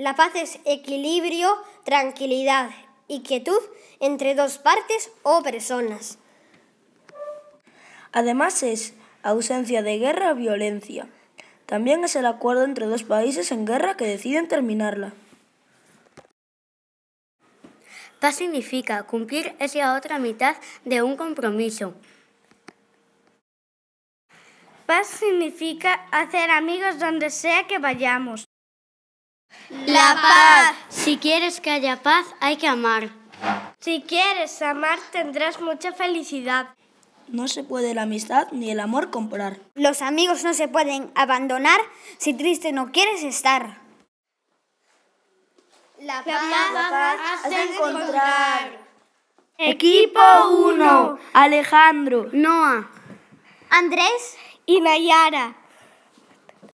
La paz es equilibrio, tranquilidad y quietud entre dos partes o personas. Además es ausencia de guerra o violencia. También es el acuerdo entre dos países en guerra que deciden terminarla. Paz significa cumplir esa otra mitad de un compromiso. Paz significa hacer amigos donde sea que vayamos. La paz. Si quieres que haya paz, hay que amar. Si quieres amar, tendrás mucha felicidad. No se puede la amistad ni el amor comprar. Los amigos no se pueden abandonar si triste no quieres estar. La paz, vas a encontrar. Equipo 1. Alejandro, Noah, Andrés y Nayara.